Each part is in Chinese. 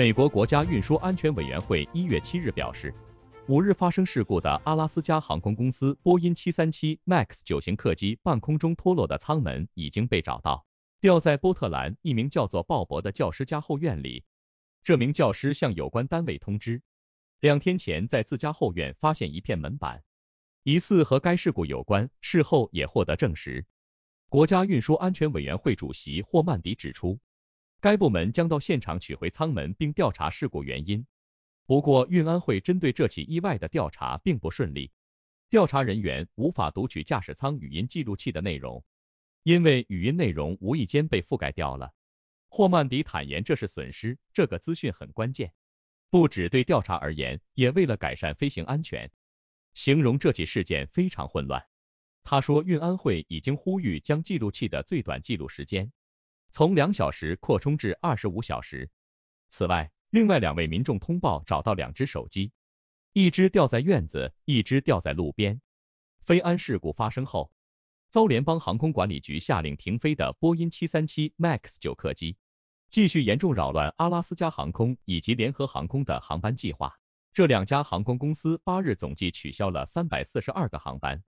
美国国家运输安全委员会一月七日表示，五日发生事故的阿拉斯加航空公司波音七三七 MAX 九型客机半空中脱落的舱门已经被找到，掉在波特兰一名叫做鲍勃的教师家后院里。这名教师向有关单位通知，两天前在自家后院发现一片门板，疑似和该事故有关，事后也获得证实。国家运输安全委员会主席霍曼迪指出。该部门将到现场取回舱门，并调查事故原因。不过，运安会针对这起意外的调查并不顺利，调查人员无法读取驾驶舱语音记录器的内容，因为语音内容无意间被覆盖掉了。霍曼迪坦言这是损失，这个资讯很关键，不只对调查而言，也为了改善飞行安全。形容这起事件非常混乱，他说运安会已经呼吁将记录器的最短记录时间。从两小时扩充至二十五小时。此外，另外两位民众通报找到两只手机，一只掉在院子，一只掉在路边。飞安事故发生后，遭联邦航空管理局下令停飞的波音七三七 MAX 九客机，继续严重扰乱阿拉斯加航空以及联合航空的航班计划。这两家航空公司八日总计取消了三百四十二个航班。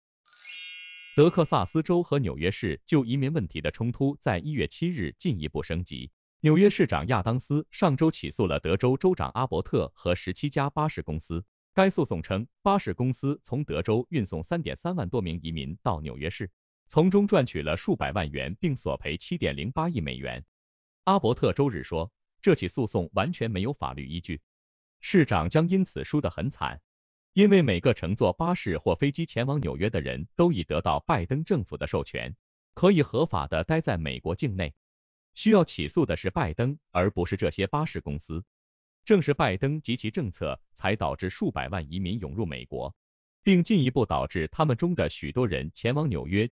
德克萨斯州和纽约市就移民问题的冲突在1月7日进一步升级。纽约市长亚当斯上周起诉了德州州长阿伯特和十七家巴士公司。该诉讼称，巴士公司从德州运送3.3万多名移民到纽约市，从中赚取了数百万元，并索赔7.08亿美元。阿伯特周日说，这起诉讼完全没有法律依据，市长将因此输得很惨。因为每个乘坐巴士或飞机前往纽约的人都已得到拜登政府的授权，可以合法的待在美国境内。需要起诉的是拜登，而不是这些巴士公司。正是拜登及其政策才导致数百万移民涌入美国，并进一步导致他们中的许多人前往纽约。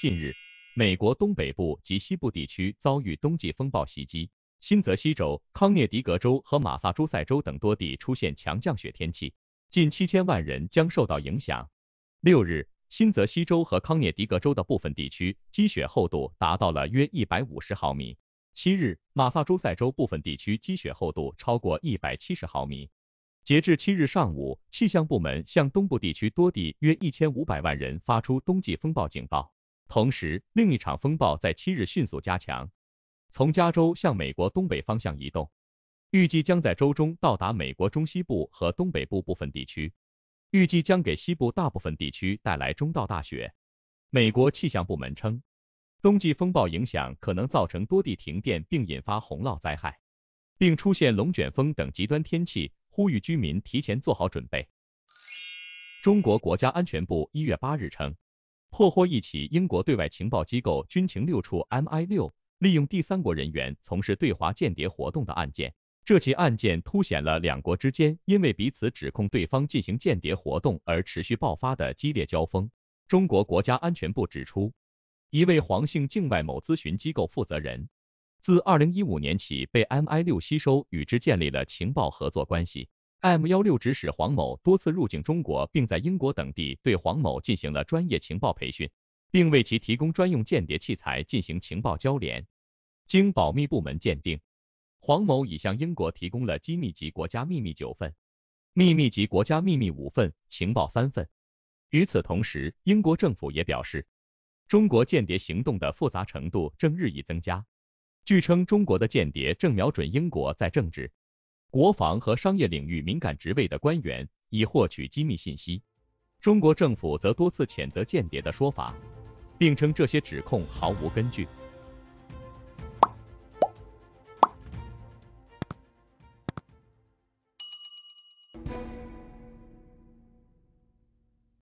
近日，美国东北部及西部地区遭遇冬季风暴袭击，新泽西州、康涅狄格州和马萨诸塞州等多地出现强降雪天气。近七千万人将受到影响。六日，新泽西州和康涅狄格州的部分地区积雪厚度达到了约一百五十毫米。七日，马萨诸塞州部分地区积雪厚度超过一百七十毫米。截至七日上午，气象部门向东部地区多地约一千五百万人发出冬季风暴警报。同时，另一场风暴在七日迅速加强，从加州向美国东北方向移动。预计将在周中到达美国中西部和东北部部分地区，预计将给西部大部分地区带来中到大雪。美国气象部门称，冬季风暴影响可能造成多地停电并引发洪涝灾害，并出现龙卷风等极端天气，呼吁居民提前做好准备。中国国家安全部一月八日称，破获一起英国对外情报机构军情六处 （MI 六）利用第三国人员从事对华间谍活动的案件。这起案件凸显了两国之间因为彼此指控对方进行间谍活动而持续爆发的激烈交锋。中国国家安全部指出，一位黄姓境外某咨询机构负责人，自二零一五年起被 MI 六吸收，与之建立了情报合作关系。M 幺六指使黄某多次入境中国，并在英国等地对黄某进行了专业情报培训，并为其提供专用间谍器材进行情报交联。经保密部门鉴定。黄某已向英国提供了机密级国家秘密九份，秘密级国家秘密五份，情报三份。与此同时，英国政府也表示，中国间谍行动的复杂程度正日益增加。据称，中国的间谍正瞄准英国在政治、国防和商业领域敏感职位的官员，以获取机密信息。中国政府则多次谴责间谍的说法，并称这些指控毫无根据。